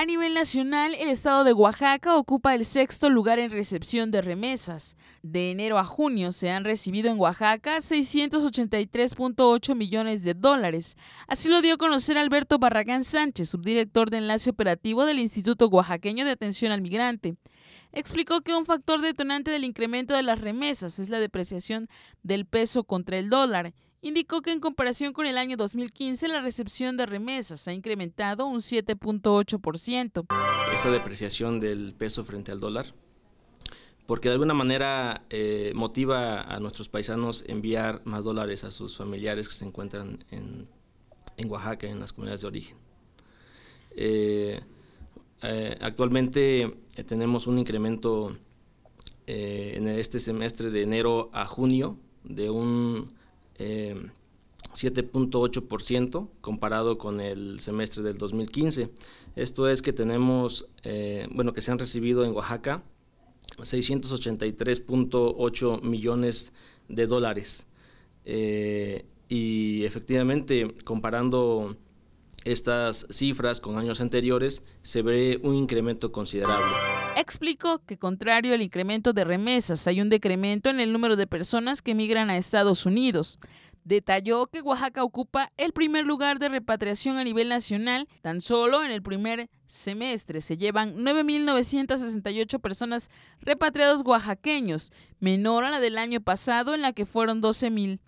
A nivel nacional, el estado de Oaxaca ocupa el sexto lugar en recepción de remesas. De enero a junio se han recibido en Oaxaca 683.8 millones de dólares. Así lo dio a conocer Alberto Barragán Sánchez, subdirector de enlace operativo del Instituto Oaxaqueño de Atención al Migrante. Explicó que un factor detonante del incremento de las remesas es la depreciación del peso contra el dólar indicó que en comparación con el año 2015 la recepción de remesas ha incrementado un 7.8%. Esa depreciación del peso frente al dólar, porque de alguna manera eh, motiva a nuestros paisanos enviar más dólares a sus familiares que se encuentran en, en Oaxaca, en las comunidades de origen. Eh, eh, actualmente tenemos un incremento en este semestre de enero a junio de un 7.8% eh, comparado con el semestre del 2015. Esto es que tenemos, eh, bueno, que se han recibido en Oaxaca 683.8 millones de dólares. Eh, y efectivamente, comparando estas cifras con años anteriores, se ve un incremento considerable. Explicó que contrario al incremento de remesas, hay un decremento en el número de personas que migran a Estados Unidos. Detalló que Oaxaca ocupa el primer lugar de repatriación a nivel nacional. Tan solo en el primer semestre se llevan 9.968 personas repatriados oaxaqueños, menor a la del año pasado en la que fueron 12.000.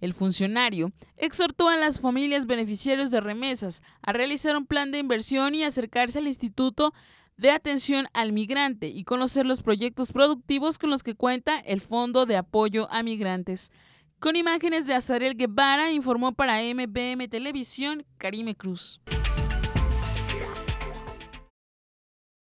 El funcionario exhortó a las familias beneficiarios de remesas a realizar un plan de inversión y acercarse al Instituto de Atención al Migrante y conocer los proyectos productivos con los que cuenta el Fondo de Apoyo a Migrantes. Con imágenes de Azarel Guevara, informó para MBM Televisión Karime Cruz.